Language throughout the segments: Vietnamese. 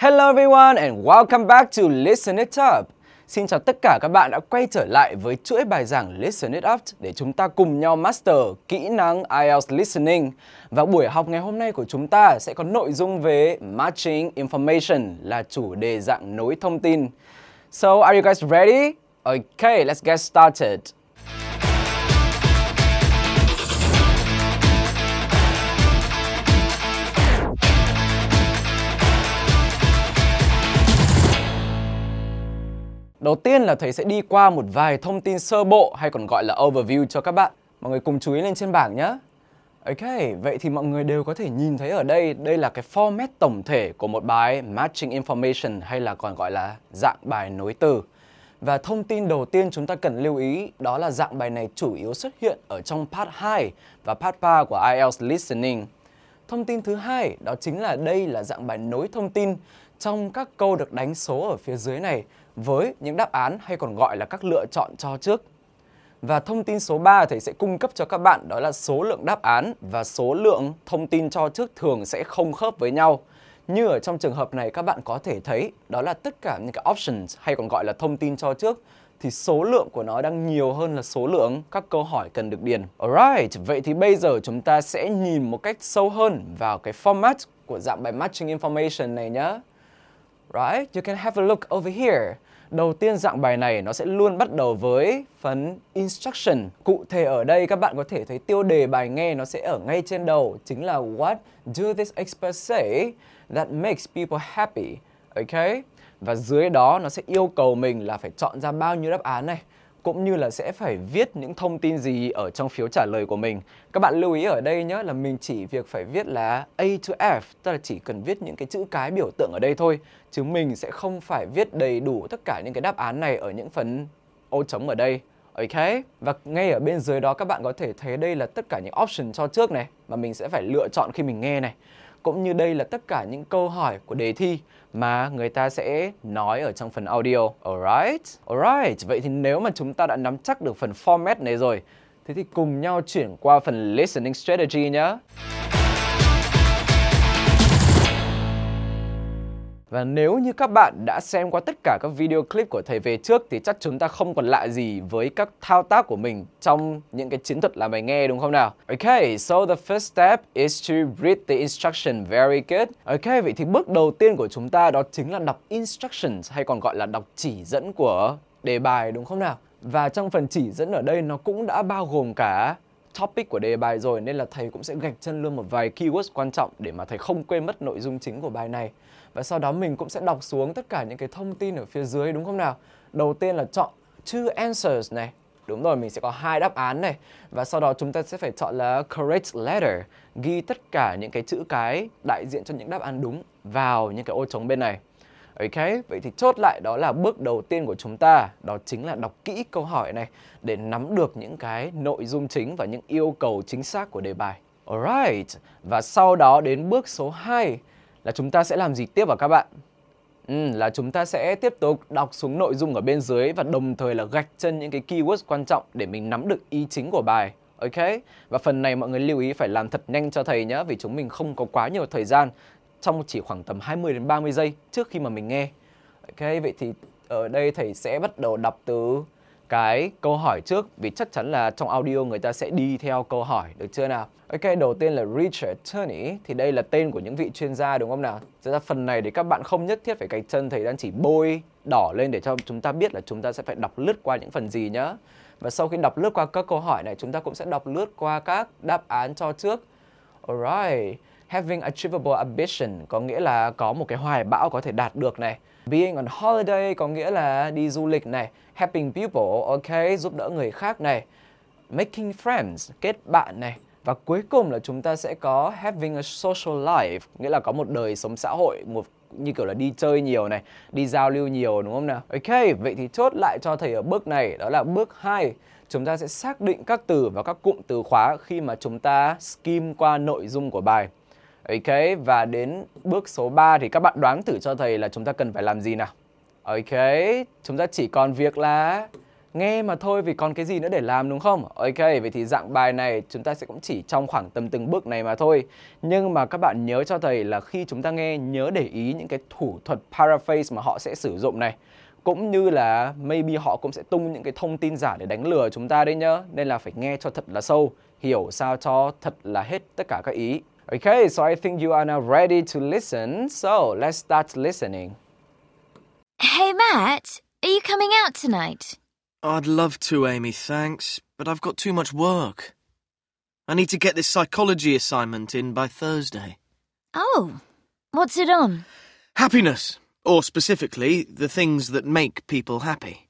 Hello everyone and welcome back to Listen It Up. Xin chào tất cả các bạn đã quay trở lại với chuỗi bài giảng Listen It Up để chúng ta cùng nhau master kỹ năng IELTS Listening. Và buổi học ngày hôm nay của chúng ta sẽ có nội dung về Matching Information là chủ đề dạng nối thông tin. So are you guys ready? Okay, let's get started. Đầu tiên là thầy sẽ đi qua một vài thông tin sơ bộ hay còn gọi là overview cho các bạn. Mọi người cùng chú ý lên trên bảng nhé. Ok, vậy thì mọi người đều có thể nhìn thấy ở đây, đây là cái format tổng thể của một bài Matching Information hay là còn gọi là dạng bài nối từ. Và thông tin đầu tiên chúng ta cần lưu ý đó là dạng bài này chủ yếu xuất hiện ở trong part 2 và part 3 của IELTS Listening. Thông tin thứ hai đó chính là đây là dạng bài nối thông tin trong các câu được đánh số ở phía dưới này với những đáp án hay còn gọi là các lựa chọn cho trước. Và thông tin số 3 thầy sẽ cung cấp cho các bạn đó là số lượng đáp án và số lượng thông tin cho trước thường sẽ không khớp với nhau. Như ở trong trường hợp này các bạn có thể thấy đó là tất cả những cái options hay còn gọi là thông tin cho trước thì số lượng của nó đang nhiều hơn là số lượng các câu hỏi cần được điền. Alright, vậy thì bây giờ chúng ta sẽ nhìn một cách sâu hơn vào cái format của dạng bài matching information này nhé. Right, you can have a look over here. Đầu tiên dạng bài này nó sẽ luôn bắt đầu với phần instruction. Cụ thể ở đây các bạn có thể thấy tiêu đề bài nghe nó sẽ ở ngay trên đầu chính là what do this expert say that makes people happy. Okay? Và dưới đó nó sẽ yêu cầu mình là phải chọn ra bao nhiêu đáp án này cũng như là sẽ phải viết những thông tin gì ở trong phiếu trả lời của mình. Các bạn lưu ý ở đây nhé là mình chỉ việc phải viết là A to F, tức là chỉ cần viết những cái chữ cái biểu tượng ở đây thôi, chứ mình sẽ không phải viết đầy đủ tất cả những cái đáp án này ở những phần ô trống ở đây. Ok, và ngay ở bên dưới đó các bạn có thể thấy đây là tất cả những option cho trước này mà mình sẽ phải lựa chọn khi mình nghe này cũng như đây là tất cả những câu hỏi của đề thi mà người ta sẽ nói ở trong phần audio. Alright, alright. Vậy thì nếu mà chúng ta đã nắm chắc được phần format này rồi, thế thì cùng nhau chuyển qua phần listening strategy nhé. Và nếu như các bạn đã xem qua tất cả các video clip của thầy về trước thì chắc chúng ta không còn lạ gì với các thao tác của mình trong những cái chiến thuật làm bài nghe đúng không nào? Okay, so the first step is to read the instruction. Very good. Okay, vậy thì bước đầu tiên của chúng ta đó chính là đọc instructions hay còn gọi là đọc chỉ dẫn của đề bài đúng không nào? Và trong phần chỉ dẫn ở đây nó cũng đã bao gồm cả topic của đề bài rồi nên là thầy cũng sẽ gạch chân luôn một vài keywords quan trọng để mà thầy không quên mất nội dung chính của bài này và sau đó mình cũng sẽ đọc xuống tất cả những cái thông tin ở phía dưới đúng không nào? Đầu tiên là chọn two answers này. Đúng rồi, mình sẽ có hai đáp án này và sau đó chúng ta sẽ phải chọn là correct letter, ghi tất cả những cái chữ cái đại diện cho những đáp án đúng vào những cái ô trống bên này. Ok, vậy thì chốt lại đó là bước đầu tiên của chúng ta Đó chính là đọc kỹ câu hỏi này Để nắm được những cái nội dung chính và những yêu cầu chính xác của đề bài Alright, và sau đó đến bước số 2 là chúng ta sẽ làm gì tiếp vào các bạn? Ừ, là chúng ta sẽ tiếp tục đọc xuống nội dung ở bên dưới và đồng thời là gạch chân những cái keywords quan trọng để mình nắm được ý chính của bài. Ok, và phần này mọi người lưu ý phải làm thật nhanh cho thầy nhé vì chúng mình không có quá nhiều thời gian trong chỉ khoảng tầm 20 đến 30 giây trước khi mà mình nghe. Ok, vậy thì ở đây thầy sẽ bắt đầu đọc từ cái câu hỏi trước vì chắc chắn là trong audio người ta sẽ đi theo câu hỏi được chưa nào? Ok, đầu tiên là Richard Turney thì đây là tên của những vị chuyên gia đúng không nào? Thực ra phần này thì các bạn không nhất thiết phải gạch chân thầy đang chỉ bôi đỏ lên để cho chúng ta biết là chúng ta sẽ phải đọc lướt qua những phần gì nhá. Và sau khi đọc lướt qua các câu hỏi này chúng ta cũng sẽ đọc lướt qua các đáp án cho trước. Alright, having achievable ambition có nghĩa là có một cái hoài bão có thể đạt được này Being on holiday có nghĩa là đi du lịch này, helping people, ok, giúp đỡ người khác này, making friends, kết bạn này. Và cuối cùng là chúng ta sẽ có having a social life, nghĩa là có một đời sống xã hội, một như kiểu là đi chơi nhiều này, đi giao lưu nhiều đúng không nào? Ok, vậy thì chốt lại cho thầy ở bước này, đó là bước 2. Chúng ta sẽ xác định các từ và các cụm từ khóa khi mà chúng ta skim qua nội dung của bài. Ok, và đến bước số 3 thì các bạn đoán thử cho thầy là chúng ta cần phải làm gì nào. Ok, chúng ta chỉ còn việc là nghe mà thôi vì còn cái gì nữa để làm đúng không? Ok, vậy thì dạng bài này chúng ta sẽ cũng chỉ trong khoảng tầm từng bước này mà thôi. Nhưng mà các bạn nhớ cho thầy là khi chúng ta nghe nhớ để ý những cái thủ thuật paraphrase mà họ sẽ sử dụng này cũng như là maybe họ cũng sẽ tung những cái thông tin giả để đánh lừa chúng ta đấy nhá nên là phải nghe cho thật là sâu hiểu sao cho thật là hết tất cả các ý. Okay, so I think you are now ready to listen. So let's start listening. Hey Matt, are you coming out tonight? I'd love to, Amy, thanks, but I've got too much work. I need to get this psychology assignment in by Thursday. Oh, what's it on? Happiness, or specifically, the things that make people happy.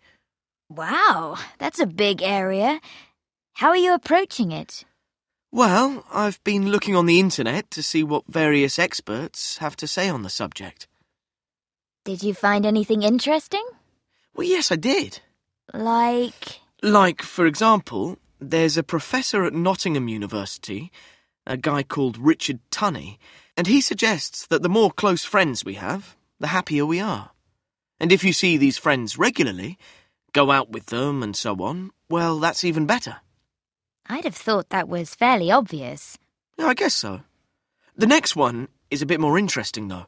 Wow, that's a big area. How are you approaching it? Well, I've been looking on the internet to see what various experts have to say on the subject. Did you find anything interesting? Well, yes, I did. Like? Like, for example, there's a professor at Nottingham University, a guy called Richard Tunney, and he suggests that the more close friends we have, the happier we are. And if you see these friends regularly, go out with them and so on, well, that's even better. I'd have thought that was fairly obvious. Yeah, I guess so. The next one is a bit more interesting, though.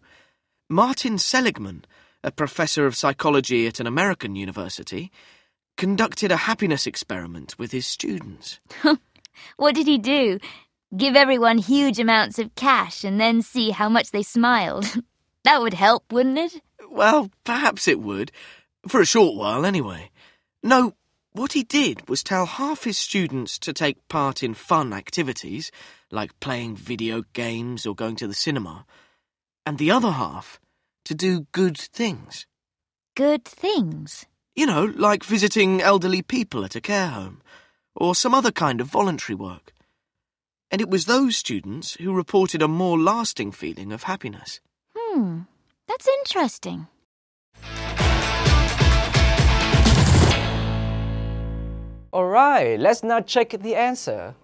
Martin Seligman, a professor of psychology at an American university, conducted a happiness experiment with his students. what did he do? Give everyone huge amounts of cash and then see how much they smiled. that would help, wouldn't it? Well, perhaps it would. For a short while, anyway. No, what he did was tell half his students to take part in fun activities, like playing video games or going to the cinema, and the other half to do good things. Good things? You know, like visiting elderly people at a care home, or some other kind of voluntary work. And it was those students who reported a more lasting feeling of happiness. Hmm, that's interesting. Alright, let's now check the answer.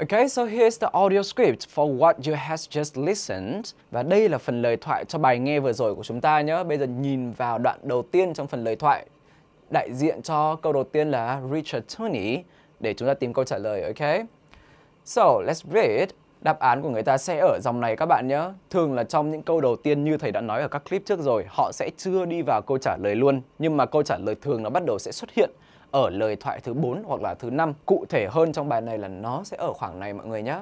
Okay, so here's the audio script for what you has just listened. Và đây là phần lời thoại cho bài nghe vừa rồi của chúng ta nhé. Bây giờ nhìn vào đoạn đầu tiên trong phần lời thoại. Đại diện cho câu đầu tiên là Richard Tony để chúng ta tìm câu trả lời, okay? So, let's read. Đáp án của người ta sẽ ở dòng này các bạn nhé. Thường là trong những câu đầu tiên như thầy đã nói ở các clip trước rồi, họ sẽ chưa đi vào câu trả lời luôn. Nhưng mà câu trả lời thường nó bắt đầu sẽ xuất hiện ở lời thoại thứ 4 hoặc là thứ 5 cụ thể hơn trong bài này là nó sẽ ở khoảng này mọi người nhé.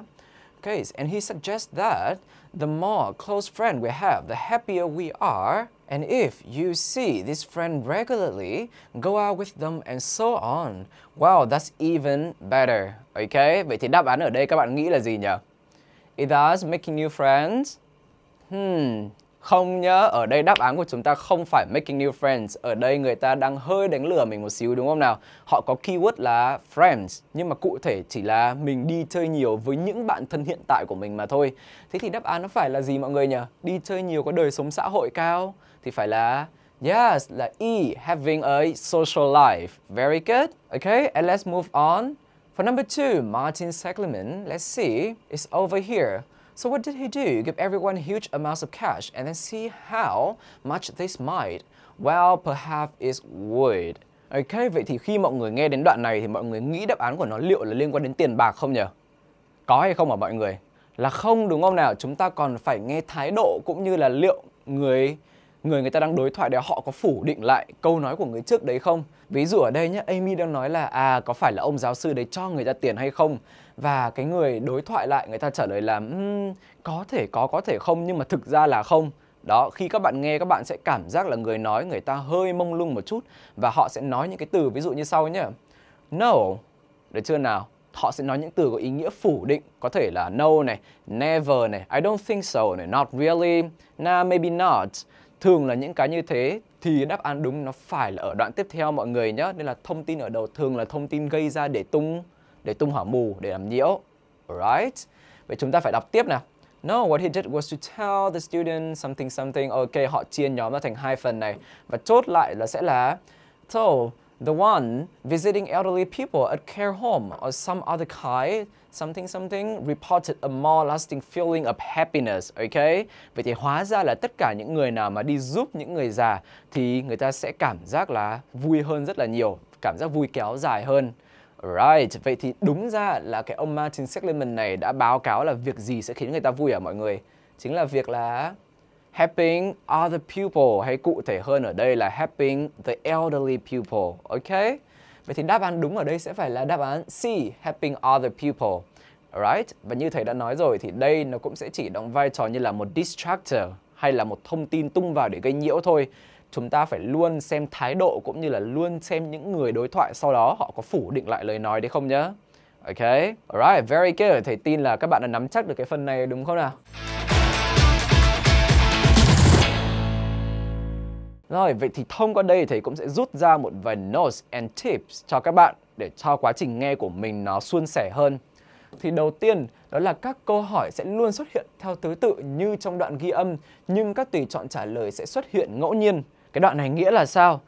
Okay, and he suggests that the more close friend we have, the happier we are. And if you see this friend regularly, go out with them and so on. Wow, that's even better. Okay, vậy thì đáp án ở đây các bạn nghĩ là gì nhỉ? It does making new friends. Hmm, không nhớ ở đây đáp án của chúng ta không phải making new friends Ở đây người ta đang hơi đánh lừa mình một xíu đúng không nào Họ có keyword là friends Nhưng mà cụ thể chỉ là mình đi chơi nhiều với những bạn thân hiện tại của mình mà thôi Thế thì đáp án nó phải là gì mọi người nhỉ? Đi chơi nhiều có đời sống xã hội cao Thì phải là Yes, là E, having a social life Very good Okay, and let's move on For number two, Martin Seligman, let's see, is over here So what did he do? Give everyone huge amounts of cash and then see how much they smiled. Well, perhaps it would. Ok, vậy thì khi mọi người nghe đến đoạn này thì mọi người nghĩ đáp án của nó liệu là liên quan đến tiền bạc không nhỉ? Có hay không hả mọi người? Là không đúng không nào? Chúng ta còn phải nghe thái độ cũng như là liệu người người người ta đang đối thoại đấy họ có phủ định lại câu nói của người trước đấy không? Ví dụ ở đây nhé, Amy đang nói là à có phải là ông giáo sư đấy cho người ta tiền hay không? và cái người đối thoại lại người ta trả lời là um, có thể có có thể không nhưng mà thực ra là không đó khi các bạn nghe các bạn sẽ cảm giác là người nói người ta hơi mông lung một chút và họ sẽ nói những cái từ ví dụ như sau nhé no được chưa nào họ sẽ nói những từ có ý nghĩa phủ định có thể là no này never này I don't think so này not really nah maybe not thường là những cái như thế thì đáp án đúng nó phải là ở đoạn tiếp theo mọi người nhé nên là thông tin ở đầu thường là thông tin gây ra để tung để tung hỏa mù để làm nhiễu. right? Vậy chúng ta phải đọc tiếp nào. No, what he did was to tell the student something something. Ok, họ chia nhóm ra thành hai phần này và chốt lại là sẽ là so the one visiting elderly people at care home or some other kind, something something, reported a more lasting feeling of happiness. OK. Vậy thì hóa ra là tất cả những người nào mà đi giúp những người già thì người ta sẽ cảm giác là vui hơn rất là nhiều, cảm giác vui kéo dài hơn. Right, vậy thì đúng ra là cái ông Martin Seligman này đã báo cáo là việc gì sẽ khiến người ta vui à mọi người? Chính là việc là helping other people hay cụ thể hơn ở đây là helping the elderly people, ok? Vậy thì đáp án đúng ở đây sẽ phải là đáp án C, helping other people. Right và như thầy đã nói rồi thì đây nó cũng sẽ chỉ đóng vai trò như là một distractor hay là một thông tin tung vào để gây nhiễu thôi chúng ta phải luôn xem thái độ cũng như là luôn xem những người đối thoại sau đó họ có phủ định lại lời nói đấy không nhá. Ok, alright, very good. Thầy tin là các bạn đã nắm chắc được cái phần này đúng không nào? Rồi, vậy thì thông qua đây thầy cũng sẽ rút ra một vài notes and tips cho các bạn để cho quá trình nghe của mình nó suôn sẻ hơn. Thì đầu tiên đó là các câu hỏi sẽ luôn xuất hiện theo thứ tự như trong đoạn ghi âm nhưng các tùy chọn trả lời sẽ xuất hiện ngẫu nhiên. Cái đoạn này nghĩa là sao?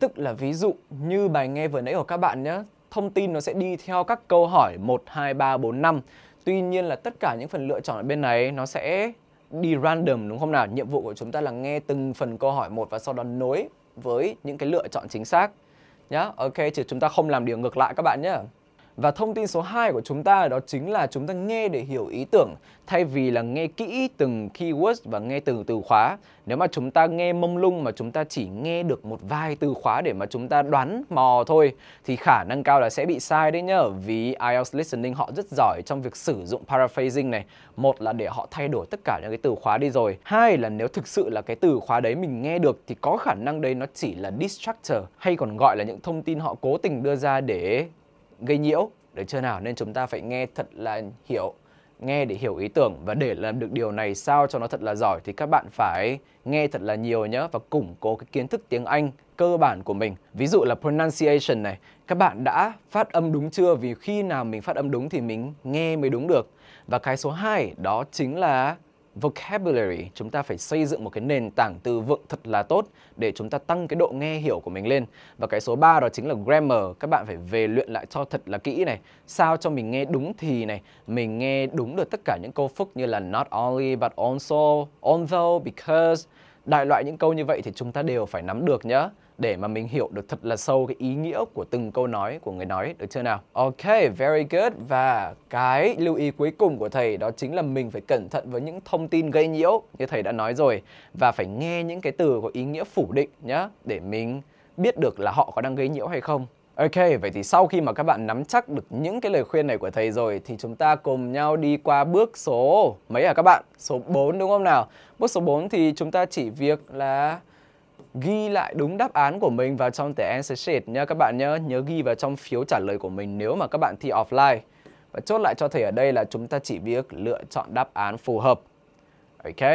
Tức là ví dụ như bài nghe vừa nãy của các bạn nhé, thông tin nó sẽ đi theo các câu hỏi 1, 2, 3, 4, 5. Tuy nhiên là tất cả những phần lựa chọn ở bên này nó sẽ đi random đúng không nào? Nhiệm vụ của chúng ta là nghe từng phần câu hỏi một và sau đó nối với những cái lựa chọn chính xác. Nhá, ok, chứ chúng ta không làm điều ngược lại các bạn nhé. Và thông tin số 2 của chúng ta đó chính là chúng ta nghe để hiểu ý tưởng thay vì là nghe kỹ từng keyword và nghe từng từ khóa. Nếu mà chúng ta nghe mông lung mà chúng ta chỉ nghe được một vài từ khóa để mà chúng ta đoán mò thôi thì khả năng cao là sẽ bị sai đấy nhá. Vì IELTS listening họ rất giỏi trong việc sử dụng paraphrasing này. Một là để họ thay đổi tất cả những cái từ khóa đi rồi. Hai là nếu thực sự là cái từ khóa đấy mình nghe được thì có khả năng đấy nó chỉ là distractor hay còn gọi là những thông tin họ cố tình đưa ra để gây nhiễu được chưa nào nên chúng ta phải nghe thật là hiểu nghe để hiểu ý tưởng và để làm được điều này sao cho nó thật là giỏi thì các bạn phải nghe thật là nhiều nhé và củng cố cái kiến thức tiếng Anh cơ bản của mình. Ví dụ là pronunciation này, các bạn đã phát âm đúng chưa? Vì khi nào mình phát âm đúng thì mình nghe mới đúng được. Và cái số 2 đó chính là vocabulary, chúng ta phải xây dựng một cái nền tảng từ vựng thật là tốt để chúng ta tăng cái độ nghe hiểu của mình lên. Và cái số 3 đó chính là grammar, các bạn phải về luyện lại cho thật là kỹ này, sao cho mình nghe đúng thì này, mình nghe đúng được tất cả những câu phức như là not only but also, although, because, đại loại những câu như vậy thì chúng ta đều phải nắm được nhá để mà mình hiểu được thật là sâu cái ý nghĩa của từng câu nói của người nói được chưa nào? Ok, very good và cái lưu ý cuối cùng của thầy đó chính là mình phải cẩn thận với những thông tin gây nhiễu như thầy đã nói rồi và phải nghe những cái từ có ý nghĩa phủ định nhá để mình biết được là họ có đang gây nhiễu hay không. Ok, vậy thì sau khi mà các bạn nắm chắc được những cái lời khuyên này của thầy rồi thì chúng ta cùng nhau đi qua bước số mấy à các bạn? Số 4 đúng không nào? Bước số 4 thì chúng ta chỉ việc là ghi lại đúng đáp án của mình vào trong thẻ answer sheet nhé các bạn nhớ nhớ ghi vào trong phiếu trả lời của mình nếu mà các bạn thi offline và chốt lại cho thầy ở đây là chúng ta chỉ việc lựa chọn đáp án phù hợp ok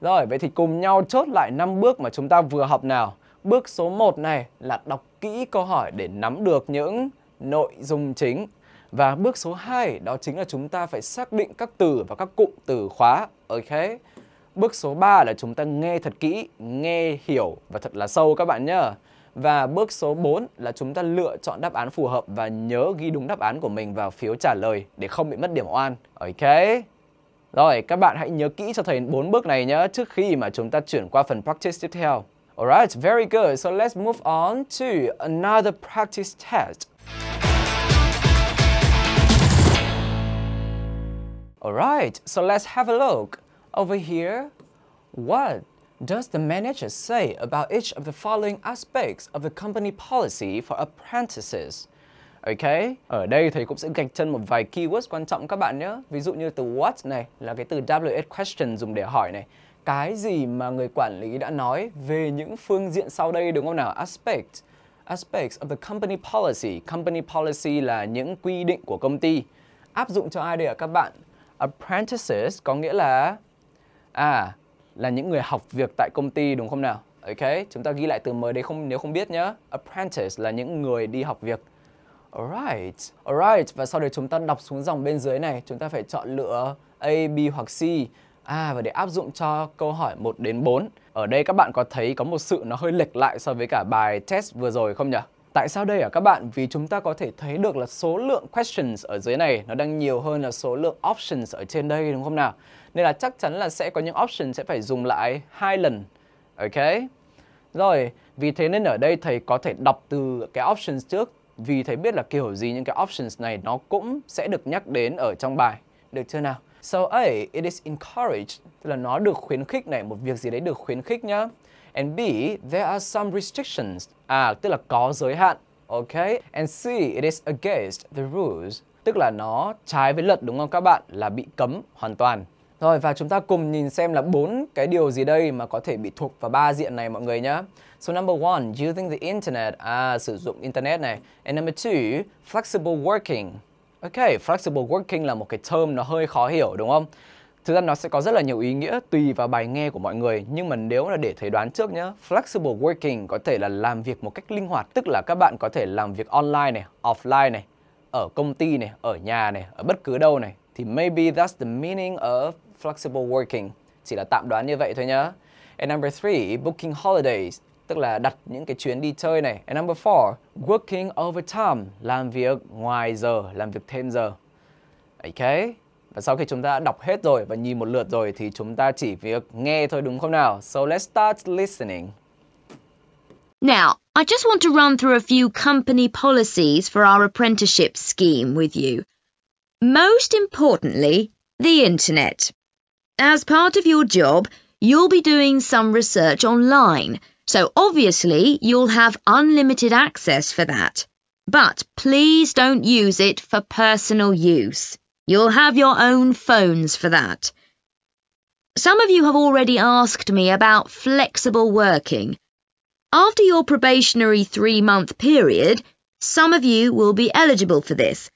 rồi vậy thì cùng nhau chốt lại 5 bước mà chúng ta vừa học nào bước số 1 này là đọc kỹ câu hỏi để nắm được những nội dung chính và bước số 2 đó chính là chúng ta phải xác định các từ và các cụm từ khóa ok Bước số 3 là chúng ta nghe thật kỹ, nghe hiểu và thật là sâu các bạn nhé. Và bước số 4 là chúng ta lựa chọn đáp án phù hợp và nhớ ghi đúng đáp án của mình vào phiếu trả lời để không bị mất điểm oan. Ok. Rồi, các bạn hãy nhớ kỹ cho thầy bốn bước này nhé trước khi mà chúng ta chuyển qua phần practice tiếp theo. Alright, very good. So let's move on to another practice test. Alright, so let's have a look. Over here, what does the manager say about each of the following aspects of the company policy for apprentices? Okay, ở đây thầy cũng sẽ gạch chân một vài keywords quan trọng các bạn nhé. Ví dụ như từ what này là cái từ WH question dùng để hỏi này. Cái gì mà người quản lý đã nói về những phương diện sau đây đúng không nào? Aspect, aspects of the company policy. Company policy là những quy định của công ty. Áp dụng cho ai đây ạ các bạn? Apprentices có nghĩa là à là những người học việc tại công ty đúng không nào ok chúng ta ghi lại từ mới đấy không nếu không biết nhá apprentice là những người đi học việc alright alright và sau đấy chúng ta đọc xuống dòng bên dưới này chúng ta phải chọn lựa a b hoặc c À và để áp dụng cho câu hỏi 1 đến 4 Ở đây các bạn có thấy có một sự nó hơi lệch lại so với cả bài test vừa rồi không nhỉ? Tại sao đây ạ các bạn? Vì chúng ta có thể thấy được là số lượng questions ở dưới này nó đang nhiều hơn là số lượng options ở trên đây đúng không nào? Nên là chắc chắn là sẽ có những option sẽ phải dùng lại hai lần. Ok? Rồi, vì thế nên ở đây thầy có thể đọc từ cái options trước vì thầy biết là kiểu gì những cái options này nó cũng sẽ được nhắc đến ở trong bài. Được chưa nào? So A, it is encouraged, tức là nó được khuyến khích này, một việc gì đấy được khuyến khích nhá. And B, there are some restrictions. À, tức là có giới hạn. Ok? And C, it is against the rules. Tức là nó trái với luật đúng không các bạn? Là bị cấm hoàn toàn. Rồi và chúng ta cùng nhìn xem là bốn cái điều gì đây mà có thể bị thuộc vào ba diện này mọi người nhá So number one, using the internet, à sử dụng internet này. And number two, flexible working. okay flexible working là một cái term nó hơi khó hiểu đúng không? Thực ra nó sẽ có rất là nhiều ý nghĩa tùy vào bài nghe của mọi người Nhưng mà nếu là để thầy đoán trước nhá Flexible working có thể là làm việc một cách linh hoạt Tức là các bạn có thể làm việc online này, offline này Ở công ty này, ở nhà này, ở bất cứ đâu này Thì maybe that's the meaning of flexible working. Chỉ là tạm đoán như vậy thôi nhá. And number three, booking holidays, tức là đặt những cái chuyến đi chơi này. And number four, working overtime, làm việc ngoài giờ, làm việc thêm giờ. Ok, và sau khi chúng ta đã đọc hết rồi và nhìn một lượt rồi thì chúng ta chỉ việc nghe thôi đúng không nào? So let's start listening. Now, I just want to run through a few company policies for our apprenticeship scheme with you. Most importantly, the internet. As part of your job, you'll be doing some research online, so obviously you'll have unlimited access for that. But please don't use it for personal use. You'll have your own phones for that. Some of you have already asked me about flexible working. After your probationary three month period, some of you will be eligible for this,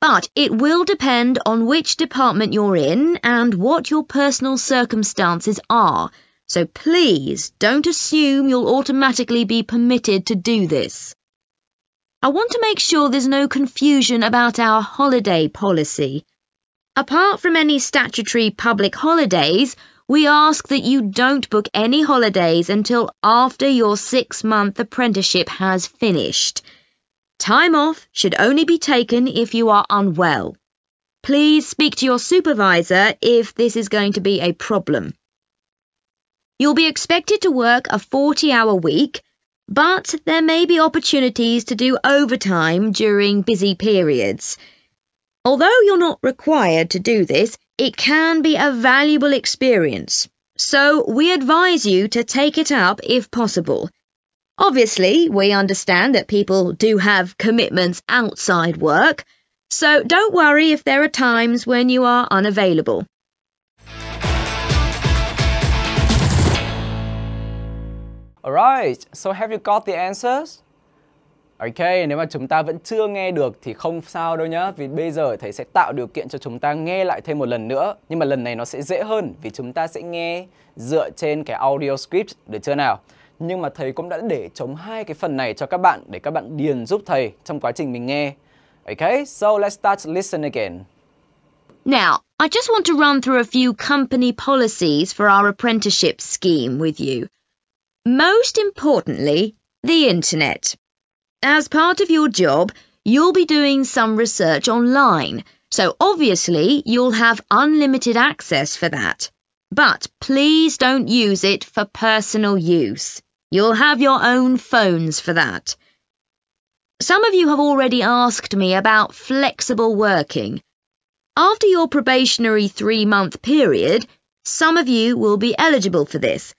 but it will depend on which department you're in and what your personal circumstances are. So please don't assume you'll automatically be permitted to do this. I want to make sure there's no confusion about our holiday policy. Apart from any statutory public holidays, we ask that you don't book any holidays until after your six month apprenticeship has finished. Time off should only be taken if you are unwell. Please speak to your supervisor if this is going to be a problem. You'll be expected to work a 40 hour week, but there may be opportunities to do overtime during busy periods. Although you're not required to do this, it can be a valuable experience. So we advise you to take it up if possible. Obviously, we understand that people do have commitments outside work, so don't worry if there are times when you are unavailable. Alright, so have you got the answers? Ok, nếu mà chúng ta vẫn chưa nghe được thì không sao đâu nhá Vì bây giờ thầy sẽ tạo điều kiện cho chúng ta nghe lại thêm một lần nữa Nhưng mà lần này nó sẽ dễ hơn Vì chúng ta sẽ nghe dựa trên cái audio script, được chưa nào? nhưng mà thầy cũng đã để chống hai cái phần này cho các bạn để các bạn điền giúp thầy trong quá trình mình nghe. Okay, so let's start listen again. Now, I just want to run through a few company policies for our apprenticeship scheme with you. Most importantly, the internet. As part of your job, you'll be doing some research online, so obviously you'll have unlimited access for that. But please don't use it for personal use. You'll have your own phones for that. Some of you have already asked me about flexible working. After your probationary three month period, some of you will be eligible for this,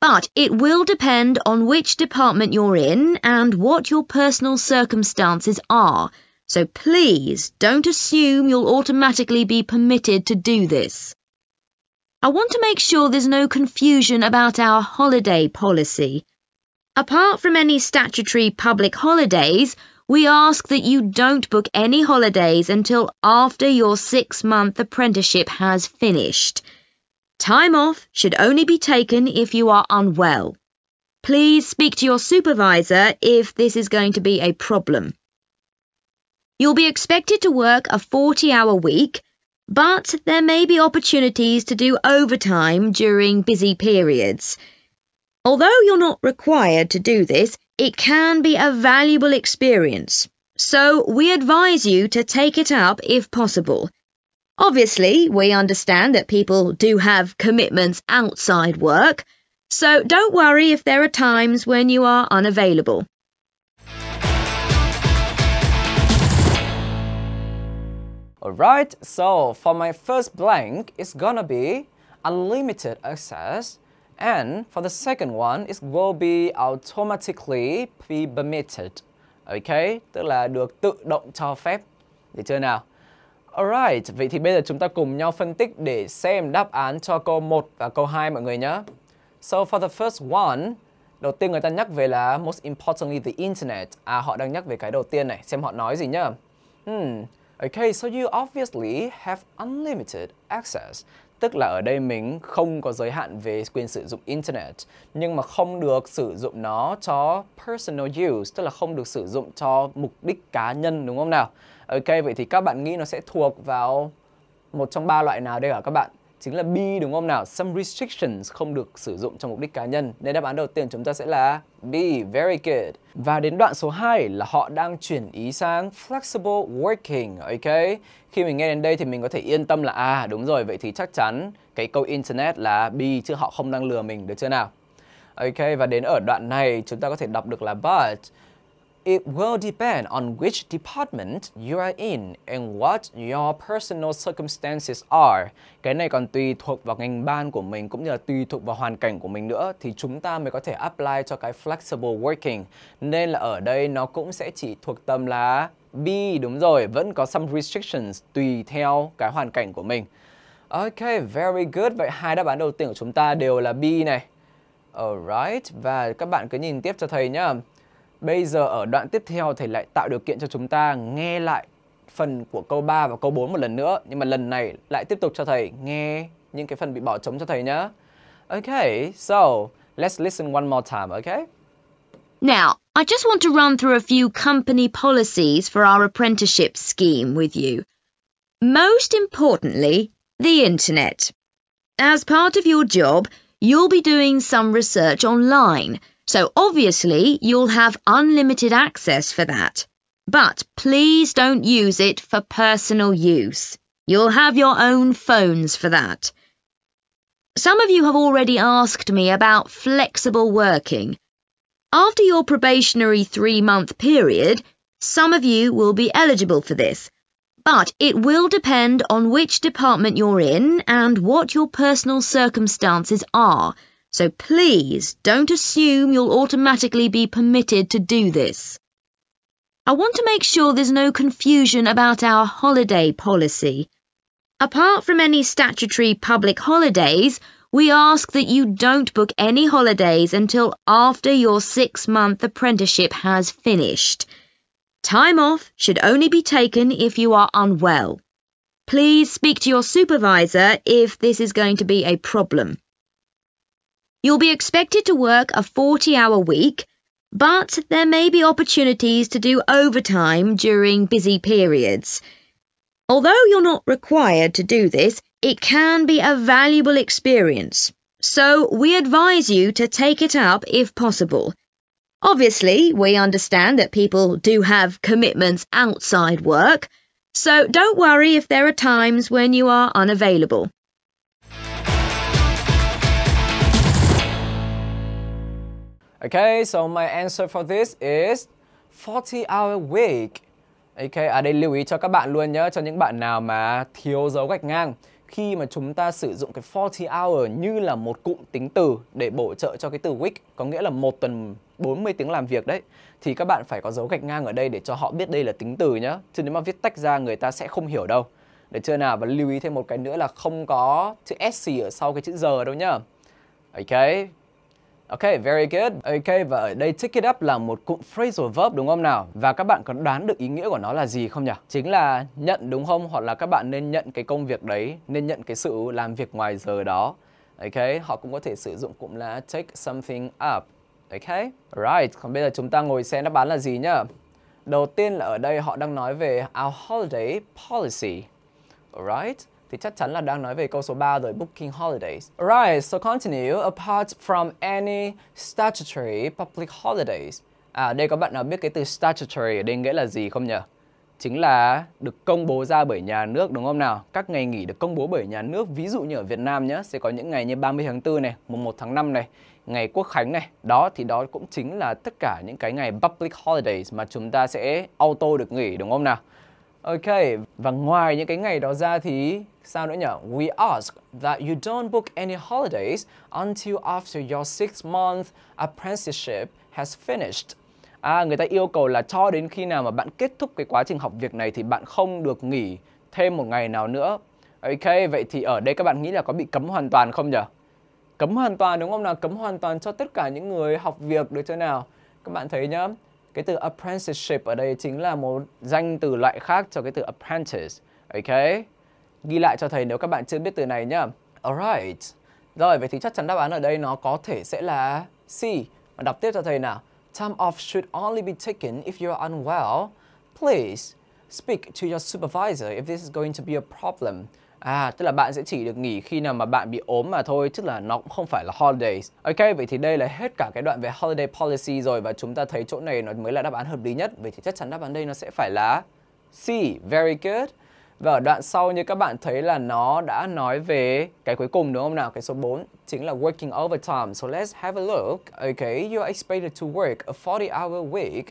but it will depend on which department you're in and what your personal circumstances are. So please don't assume you'll automatically be permitted to do this. I want to make sure there's no confusion about our holiday policy. Apart from any statutory public holidays, we ask that you don't book any holidays until after your six month apprenticeship has finished. Time off should only be taken if you are unwell. Please speak to your supervisor if this is going to be a problem. You'll be expected to work a 40 hour week but there may be opportunities to do overtime during busy periods. Although you're not required to do this, it can be a valuable experience, so we advise you to take it up if possible. Obviously, we understand that people do have commitments outside work, so don't worry if there are times when you are unavailable. Alright, so for my first blank, it's gonna be unlimited access. And for the second one, it will be automatically be permitted. Okay, tức là được tự động cho phép. Được chưa nào? Alright, vậy thì bây giờ chúng ta cùng nhau phân tích để xem đáp án cho câu 1 và câu 2 mọi người nhé. So for the first one, đầu tiên người ta nhắc về là most importantly the internet. À họ đang nhắc về cái đầu tiên này, xem họ nói gì nhá. Hmm. Okay, so you obviously have unlimited access. Tức là ở đây mình không có giới hạn về quyền sử dụng Internet, nhưng mà không được sử dụng nó cho personal use, tức là không được sử dụng cho mục đích cá nhân đúng không nào? Ok, vậy thì các bạn nghĩ nó sẽ thuộc vào một trong ba loại nào đây hả các bạn? chính là B đúng không nào? Some restrictions không được sử dụng trong mục đích cá nhân. Nên đáp án đầu tiên chúng ta sẽ là B, very good. Và đến đoạn số 2 là họ đang chuyển ý sang flexible working, ok? Khi mình nghe đến đây thì mình có thể yên tâm là à đúng rồi, vậy thì chắc chắn cái câu internet là B chứ họ không đang lừa mình được chưa nào? Ok và đến ở đoạn này chúng ta có thể đọc được là but It will depend on which department you are in and what your personal circumstances are. Cái này còn tùy thuộc vào ngành ban của mình cũng như là tùy thuộc vào hoàn cảnh của mình nữa thì chúng ta mới có thể apply cho cái flexible working. Nên là ở đây nó cũng sẽ chỉ thuộc tâm là B đúng rồi, vẫn có some restrictions tùy theo cái hoàn cảnh của mình. Ok, very good. Vậy hai đáp án đầu tiên của chúng ta đều là B này. Alright, và các bạn cứ nhìn tiếp cho thầy nhá. Bây giờ ở đoạn tiếp theo thầy lại tạo điều kiện cho chúng ta nghe lại phần của câu 3 và câu 4 một lần nữa nhưng mà lần này lại tiếp tục cho thầy nghe những cái phần bị bỏ trống cho thầy nhé. Okay, so let's listen one more time, okay? Now, I just want to run through a few company policies for our apprenticeship scheme with you. Most importantly, the internet. As part of your job, you'll be doing some research online – So obviously you'll have unlimited access for that. But please don't use it for personal use. You'll have your own phones for that. Some of you have already asked me about flexible working. After your probationary three month period, some of you will be eligible for this, but it will depend on which department you're in and what your personal circumstances are. So please don't assume you'll automatically be permitted to do this. I want to make sure there's no confusion about our holiday policy. Apart from any statutory public holidays, we ask that you don't book any holidays until after your six month apprenticeship has finished. Time off should only be taken if you are unwell. Please speak to your supervisor if this is going to be a problem. You'll be expected to work a 40 hour week, but there may be opportunities to do overtime during busy periods. Although you're not required to do this, it can be a valuable experience, so we advise you to take it up if possible. Obviously, we understand that people do have commitments outside work, so don't worry if there are times when you are unavailable. Okay, so my answer for this is 40 hour week. Okay, ở à, đây lưu ý cho các bạn luôn nhé, cho những bạn nào mà thiếu dấu gạch ngang khi mà chúng ta sử dụng cái 40 hour như là một cụm tính từ để bổ trợ cho cái từ week có nghĩa là một tuần 40 tiếng làm việc đấy thì các bạn phải có dấu gạch ngang ở đây để cho họ biết đây là tính từ nhá chứ nếu mà viết tách ra người ta sẽ không hiểu đâu để chưa nào và lưu ý thêm một cái nữa là không có chữ sc ở sau cái chữ giờ đâu nhá ok Ok, very good. Ok, và ở đây take it up là một cụm phrasal verb đúng không nào? Và các bạn có đoán được ý nghĩa của nó là gì không nhỉ? Chính là nhận đúng không? Hoặc là các bạn nên nhận cái công việc đấy, nên nhận cái sự làm việc ngoài giờ đó. Ok, họ cũng có thể sử dụng cụm là take something up. Ok, right. Còn bây giờ chúng ta ngồi xem đáp án là gì nhá. Đầu tiên là ở đây họ đang nói về our holiday policy. Alright thì chắc chắn là đang nói về câu số 3 rồi, booking holidays. Right, so continue. Apart from any statutory public holidays. À, đây có bạn nào biết cái từ statutory ở đây nghĩa là gì không nhỉ? Chính là được công bố ra bởi nhà nước đúng không nào? Các ngày nghỉ được công bố bởi nhà nước, ví dụ như ở Việt Nam nhé, sẽ có những ngày như 30 tháng 4 này, mùng 1 tháng 5 này, ngày Quốc Khánh này. Đó thì đó cũng chính là tất cả những cái ngày public holidays mà chúng ta sẽ auto được nghỉ đúng không nào? Ok, và ngoài những cái ngày đó ra thì sao nữa nhỉ? We ask that you don't book any holidays until after your six month apprenticeship has finished. À, người ta yêu cầu là cho đến khi nào mà bạn kết thúc cái quá trình học việc này thì bạn không được nghỉ thêm một ngày nào nữa. Ok, vậy thì ở đây các bạn nghĩ là có bị cấm hoàn toàn không nhỉ? Cấm hoàn toàn đúng không nào? Cấm hoàn toàn cho tất cả những người học việc được chưa nào? Các bạn thấy nhá, cái từ apprenticeship ở đây chính là một danh từ loại khác cho cái từ apprentice. Ok? Ghi lại cho thầy nếu các bạn chưa biết từ này nhá. Alright. Rồi, vậy thì chắc chắn đáp án ở đây nó có thể sẽ là C. Mà đọc tiếp cho thầy nào. Time off should only be taken if you are unwell. Please speak to your supervisor if this is going to be a problem. À, tức là bạn sẽ chỉ được nghỉ khi nào mà bạn bị ốm mà thôi, tức là nó cũng không phải là holidays. Ok, vậy thì đây là hết cả cái đoạn về holiday policy rồi và chúng ta thấy chỗ này nó mới là đáp án hợp lý nhất. Vậy thì chắc chắn đáp án đây nó sẽ phải là C, very good. Và ở đoạn sau như các bạn thấy là nó đã nói về cái cuối cùng đúng không nào? Cái số 4 chính là working overtime. So let's have a look. Okay, you are expected to work a 40-hour week.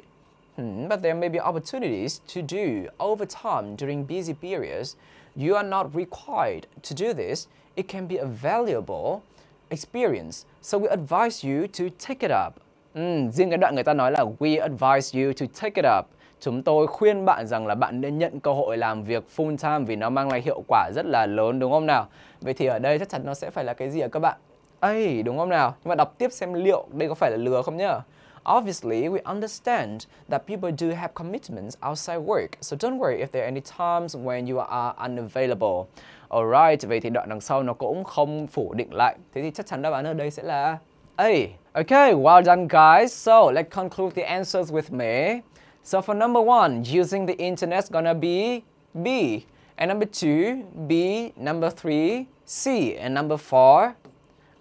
Hmm, but there may be opportunities to do overtime during busy periods you are not required to do this. It can be a valuable experience. So we advise you to take it up. Ừ, riêng cái đoạn người ta nói là we advise you to take it up. Chúng tôi khuyên bạn rằng là bạn nên nhận cơ hội làm việc full time vì nó mang lại hiệu quả rất là lớn đúng không nào? Vậy thì ở đây chắc chắn nó sẽ phải là cái gì ạ các bạn? ấy đúng không nào? Nhưng mà đọc tiếp xem liệu đây có phải là lừa không nhá? Obviously, we understand that people do have commitments outside work, so don't worry if there are any times when you are unavailable. Alright, vậy thì đoạn đằng sau nó cũng không phủ định lại. Thế thì chắc chắn đáp án ở đây sẽ là A. Okay, well done guys. So, let's conclude the answers with me. So for number one, using the internet is gonna be B. And number two, B. Number three, C. And number four,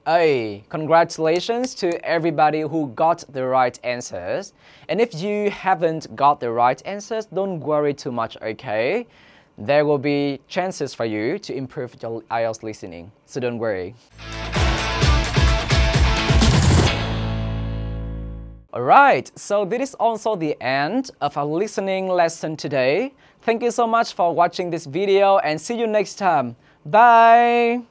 Hey, congratulations to everybody who got the right answers. And if you haven't got the right answers, don't worry too much, okay? There will be chances for you to improve your IELTS listening, so don't worry. Alright, so this is also the end of our listening lesson today. Thank you so much for watching this video and see you next time. Bye!